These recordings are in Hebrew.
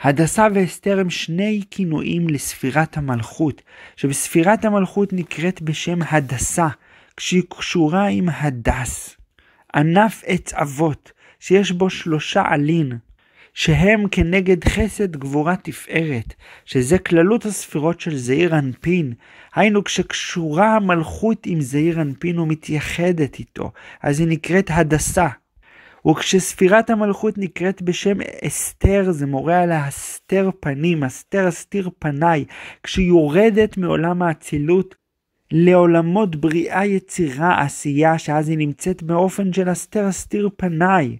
הדסה ואסתר הם שני כינויים לספירת המלכות, שבספירת המלכות נקראת בשם הדסה, כשהיא קשורה עם הדס. ענף עץ אבות, שיש בו שלושה עלין, שהם כנגד חסד גבורה תפארת, שזה כללות הספירות של זעיר אנפין, היינו כשקשורה המלכות עם זעיר אנפין ומתייחדת איתו, אז היא נקראת הדסה, וכשספירת המלכות נקראת בשם אסתר, זה מורה על ההסתר פנים, הסתר הסתיר פניי, כשיורדת מעולם האצילות לעולמות בריאה, יצירה, עשייה, שאז היא נמצאת באופן של הסתר הסתיר פניי.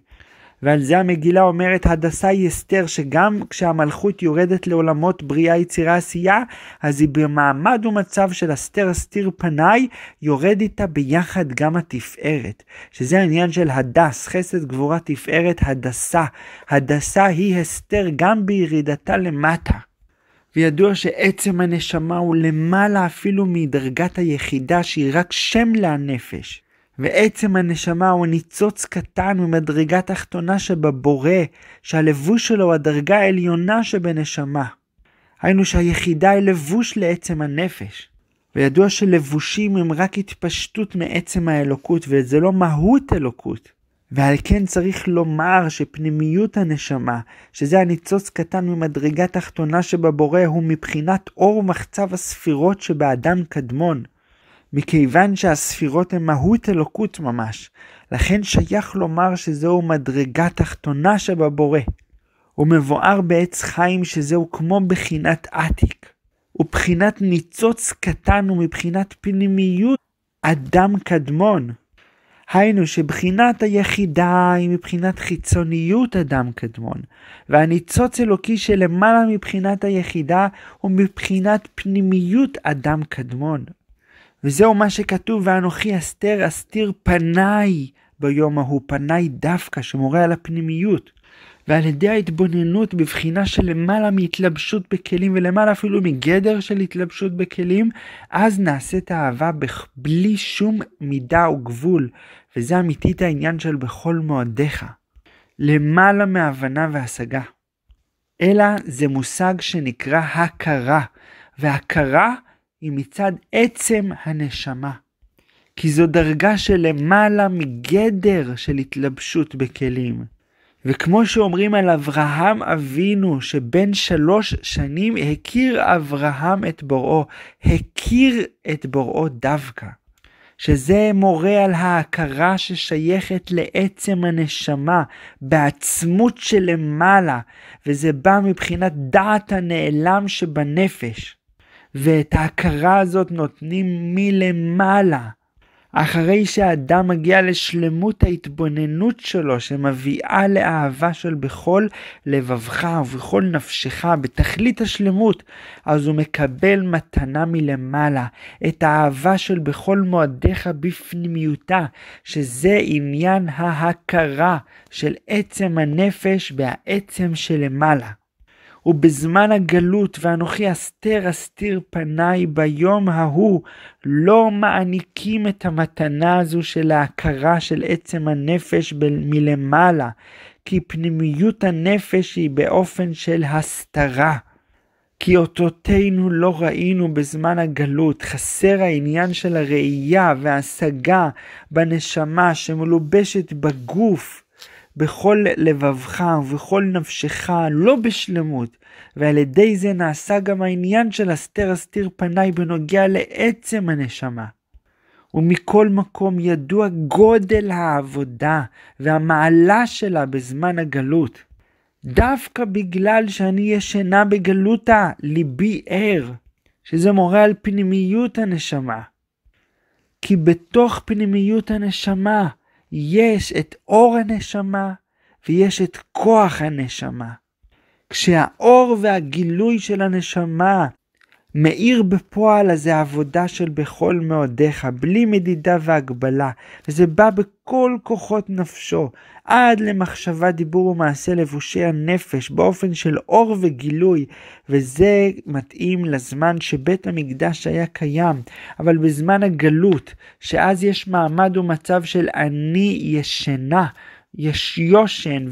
ועל זה המגילה אומרת הדסה היא אסתר שגם כשהמלכות יורדת לעולמות בריאה יצירה עשייה אז היא במעמד ומצב של אסתר אסתיר פניי יורד איתה ביחד גם התפארת שזה העניין של הדס חסד גבורה תפארת הדסה הדסה היא אסתר גם בירידתה למטה וידוע שעצם הנשמה הוא למעלה אפילו מדרגת היחידה שהיא רק שם לנפש. ועצם הנשמה הוא ניצוץ קטן ממדרגה תחתונה שבבורא, שהלבוש שלו הוא הדרגה העליונה שבנשמה. היינו שהיחידה היא לבוש לעצם הנפש. וידוע שלבושים הם רק התפשטות מעצם האלוקות, וזה לא מהות אלוקות. ועל כן צריך לומר שפנימיות הנשמה, שזה הניצוץ קטן ממדרגה תחתונה שבבורא, הוא מבחינת אור מחצב הספירות שבאדם קדמון. מכיוון שהספירות הן מהות אלוקות ממש, לכן שייך לומר שזהו מדרגה תחתונה שבבורא. מבואר בעץ חיים שזהו כמו בחינת עתיק, ובחינת ניצוץ קטן ומבחינת פנימיות אדם קדמון. היינו שבחינת היחידה היא מבחינת חיצוניות אדם קדמון, והניצוץ אלוקי שלמעלה מבחינת היחידה הוא מבחינת פנימיות אדם קדמון, וזהו מה שכתוב, ואנוכי אסתר אסתיר פניי ביום ההוא, פניי דווקא, שמורה על הפנימיות. ועל ידי ההתבוננות בבחינה של למעלה מהתלבשות בכלים ולמעלה אפילו מגדר של התלבשות בכלים, אז נעשית אהבה בלי שום מידה או גבול, וזה אמיתית העניין של בכל מועדיך. למעלה מהבנה והשגה. אלא זה מושג שנקרא הכרה, והכרה היא מצד עצם הנשמה, כי זו דרגה של למעלה מגדר של התלבשות בכלים. וכמו שאומרים על אברהם אבינו, שבין שלוש שנים הכיר אברהם את בוראו, הכיר את בוראו דווקא. שזה מורה על ההכרה ששייכת לעצם הנשמה, בעצמות שלמעלה, וזה בא מבחינת דעת הנעלם שבנפש. ואת ההכרה הזאת נותנים מלמעלה. אחרי שהאדם מגיע לשלמות ההתבוננות שלו שמביאה לאהבה של בכל לבבך ובכל נפשך בתכלית השלמות, אז הוא מקבל מתנה מלמעלה, את האהבה של בכל מועדיך בפנימיותה, שזה עניין ההכרה של עצם הנפש והעצם שלמעלה. ובזמן הגלות ואנוכי אסתר אסתיר פניי ביום ההוא לא מעניקים את המתנה הזו של ההכרה של עצם הנפש מלמעלה, כי פנימיות הנפש היא באופן של הסתרה. כי אותותינו לא ראינו בזמן הגלות, חסר העניין של הראייה וההשגה בנשמה שמלובשת בגוף, בכל לבבך ובכל נפשך, לא בשלמות, ועל ידי זה נעשה גם העניין של אסתר אסתיר פניי בנוגע לעצם הנשמה. ומכל מקום ידוע גודל העבודה והמעלה שלה בזמן הגלות. דווקא בגלל שאני ישנה בגלותה, ליבי ער, שזה מורה על פנימיות הנשמה. כי בתוך פנימיות הנשמה יש את אור הנשמה ויש את כוח הנשמה. כשהאור והגילוי של הנשמה מאיר בפועל הזה עבודה של בכל מאודיך, בלי מדידה והגבלה, וזה בא בכל כוחות נפשו, עד למחשבה, דיבור ומעשה לבושי הנפש, באופן של אור וגילוי, וזה מתאים לזמן שבית המקדש היה קיים, אבל בזמן הגלות, שאז יש מעמד ומצב של אני ישנה. יש יושן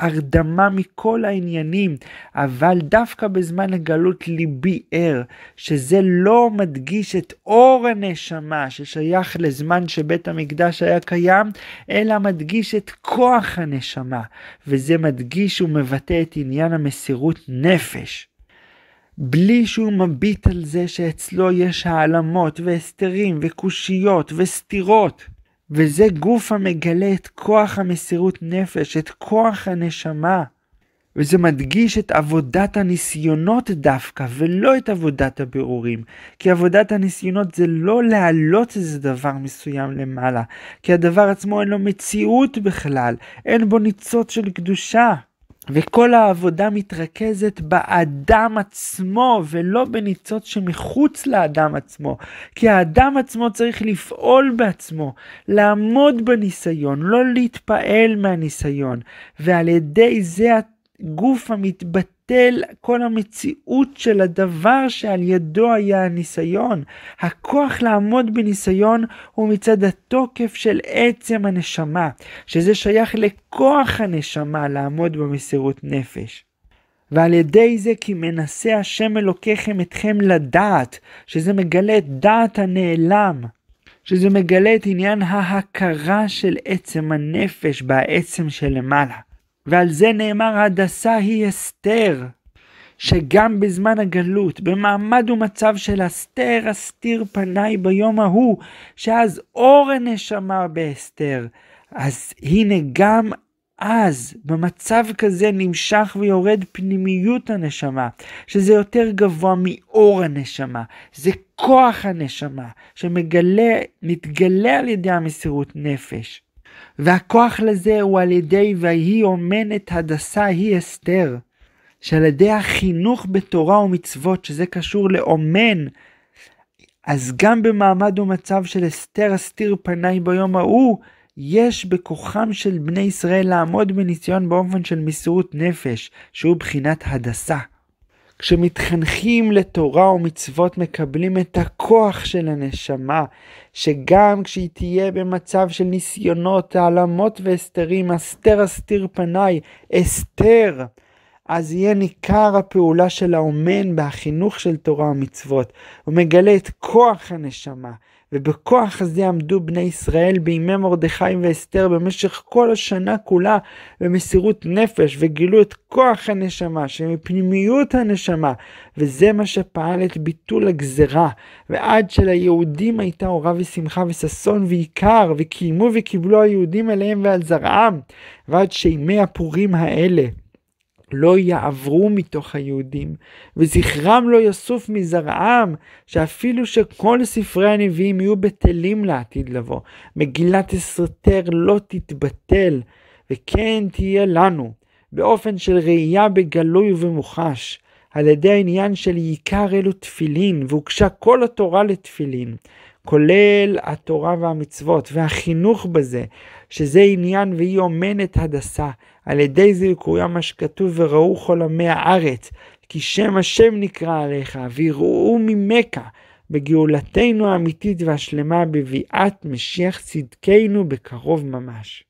והרדמה מכל העניינים, אבל דווקא בזמן הגלות ליבי ער, שזה לא מדגיש את אור הנשמה ששייך לזמן שבית המקדש היה קיים, אלא מדגיש את כוח הנשמה, וזה מדגיש ומבטא את עניין המסירות נפש. בלי שהוא מביט על זה שאצלו יש העלמות והסתרים וקושיות וסתירות. וזה גוף המגלה את כוח המסירות נפש, את כוח הנשמה. וזה מדגיש את עבודת הניסיונות דווקא, ולא את עבודת הבירורים. כי עבודת הניסיונות זה לא להעלות איזה דבר מסוים למעלה, כי הדבר עצמו אין לו מציאות בכלל, אין בו ניצוץ של קדושה. וכל העבודה מתרכזת באדם עצמו ולא בניצוץ שמחוץ לאדם עצמו. כי האדם עצמו צריך לפעול בעצמו, לעמוד בניסיון, לא להתפעל מהניסיון. ועל ידי זה הגוף המתבטא מתבטל כל המציאות של הדבר שעל ידו היה הניסיון. הכוח לעמוד בניסיון הוא מצד התוקף של עצם הנשמה, שזה שייך לכוח הנשמה לעמוד במסירות נפש. ועל ידי זה כי מנסה השם אלוקיכם אתכם לדעת, שזה מגלה את דעת הנעלם, שזה מגלה את עניין ההכרה של עצם הנפש בעצם שלמעלה. ועל זה נאמר הדסה היא אסתר, שגם בזמן הגלות, במעמד ומצב של אסתר אסתיר פניי ביום ההוא, שאז אור הנשמה באסתר. אז הנה גם אז, במצב כזה נמשך ויורד פנימיות הנשמה, שזה יותר גבוה מאור הנשמה, זה כוח הנשמה, שמגלה, מתגלה על ידי המסירות נפש. והכוח לזה הוא על ידי ויהי אומנת הדסה היא אסתר, שעל ידי החינוך בתורה ומצוות, שזה קשור לאומן, אז גם במעמד ומצב של אסתר אסתיר פניי ביום ההוא, יש בכוחם של בני ישראל לעמוד בניסיון באופן של מסירות נפש, שהוא בחינת הדסה. כשמתחנכים לתורה ומצוות מקבלים את הכוח של הנשמה, שגם כשהיא תהיה במצב של ניסיונות, העלמות והסתרים, אסתר אסתיר פניי, אסתר, אז יהיה ניכר הפעולה של האומן בחינוך של תורה ומצוות, ומגלה את כוח הנשמה, ובכוח הזה עמדו בני ישראל בימי מרדכי ואסתר במשך כל השנה כולה במסירות נפש וגילו את כוח הנשמה שמפנימיות הנשמה וזה מה שפעל את ביטול הגזרה ועד שליהודים הייתה אורה ושמחה וששון ועיקר וקיימו וקיבלו היהודים אליהם ועל זרעם ועד שימי הפורים האלה לא יעברו מתוך היהודים, וזכרם לא יסוף מזרעם, שאפילו שכל ספרי הנביאים יהיו בטלים לעתיד לבוא, מגילת אסתר לא תתבטל, וכן תהיה לנו, באופן של ראייה בגלוי ובמוחש, על ידי העניין של עיקר אלו תפילין, והוגשה כל התורה לתפילין, כולל התורה והמצוות והחינוך בזה, שזה עניין והיא אומנת הדסה. על ידי זה יקרויה מה שכתוב וראו כל עמי הארץ, כי שם השם נקרא עליך, ויראו ממך בגאולתנו האמיתית והשלמה בביאת משיח צדקנו בקרוב ממש.